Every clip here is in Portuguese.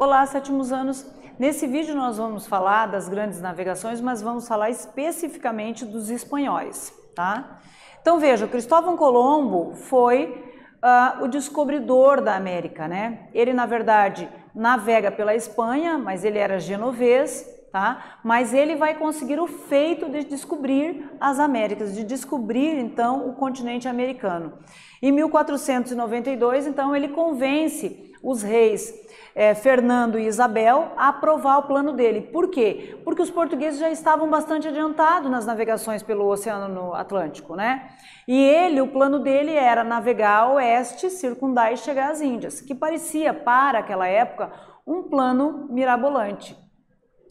Olá, sétimos anos! Nesse vídeo nós vamos falar das grandes navegações, mas vamos falar especificamente dos espanhóis, tá? Então veja, Cristóvão Colombo foi uh, o descobridor da América, né? Ele, na verdade, navega pela Espanha, mas ele era genovês tá? Mas ele vai conseguir o feito de descobrir as Américas, de descobrir então o continente americano. Em 1492, então ele convence os reis eh, Fernando e Isabel a aprovar o plano dele. Por quê? Porque os portugueses já estavam bastante adiantados nas navegações pelo Oceano Atlântico, né? E ele, o plano dele era navegar oeste, circundar e chegar às Índias, que parecia para aquela época um plano mirabolante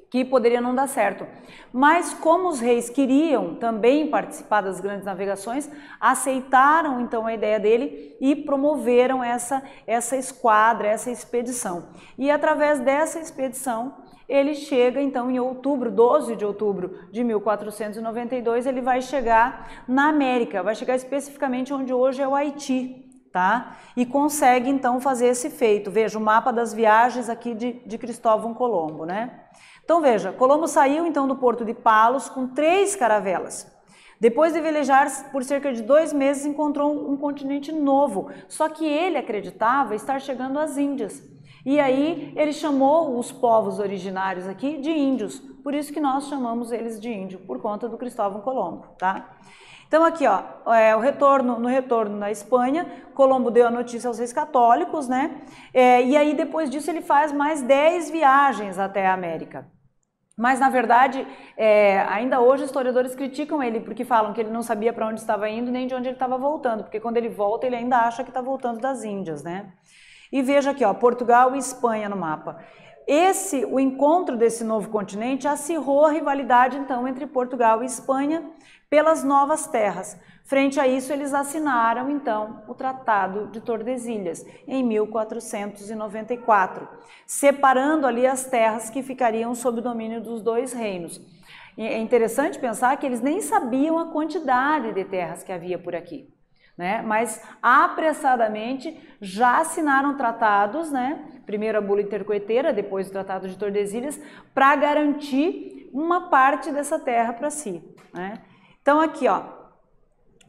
que poderia não dar certo. Mas como os reis queriam também participar das grandes navegações, aceitaram então a ideia dele e promoveram essa essa esquadra, essa expedição. E através dessa expedição, ele chega então em outubro, 12 de outubro de 1492, ele vai chegar na América, vai chegar especificamente onde hoje é o Haiti tá? E consegue então fazer esse feito. Veja o mapa das viagens aqui de, de Cristóvão Colombo, né? Então veja, Colombo saiu então do porto de Palos com três caravelas. Depois de velejar por cerca de dois meses, encontrou um, um continente novo. Só que ele acreditava estar chegando às Índias. E aí ele chamou os povos originários aqui de índios. Por isso que nós chamamos eles de índio, por conta do Cristóvão Colombo, tá? Então aqui, ó, é, o retorno, no retorno na Espanha, Colombo deu a notícia aos reis católicos, né? É, e aí depois disso ele faz mais 10 viagens até a América. Mas, na verdade, é, ainda hoje historiadores criticam ele porque falam que ele não sabia para onde estava indo nem de onde ele estava voltando, porque quando ele volta, ele ainda acha que está voltando das Índias, né? E veja aqui, ó, Portugal e Espanha no mapa. Esse, o encontro desse novo continente acirrou a rivalidade então entre Portugal e Espanha pelas novas terras. Frente a isso, eles assinaram então o Tratado de Tordesilhas em 1494, separando ali as terras que ficariam sob o domínio dos dois reinos. E é interessante pensar que eles nem sabiam a quantidade de terras que havia por aqui. Né? Mas apressadamente já assinaram tratados, né? primeiro a bula intercoeteira, depois o Tratado de Tordesilhas, para garantir uma parte dessa terra para si. Né? Então aqui, ó,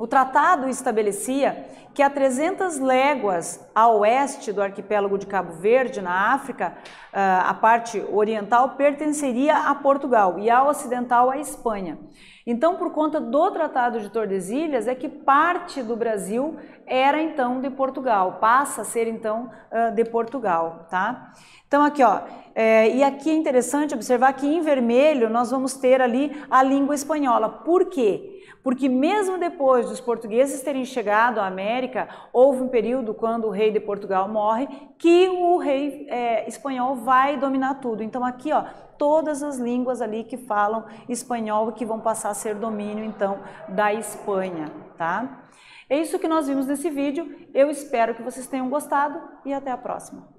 o tratado estabelecia que a 300 léguas a oeste do arquipélago de Cabo Verde, na África, ah, a parte oriental pertenceria a Portugal e a ocidental a Espanha. Então, por conta do Tratado de Tordesilhas, é que parte do Brasil era então de Portugal, passa a ser então ah, de Portugal, tá? Então aqui, ó, é, e aqui é interessante observar que em vermelho nós vamos ter ali a língua espanhola. Por quê? Porque mesmo depois dos portugueses terem chegado à América, houve um período quando o rei de Portugal morre que o rei é, espanhol vai dominar tudo. Então aqui, ó, todas as línguas ali que falam espanhol e que vão passar a ser domínio então da Espanha, tá? É isso que nós vimos nesse vídeo. Eu espero que vocês tenham gostado e até a próxima.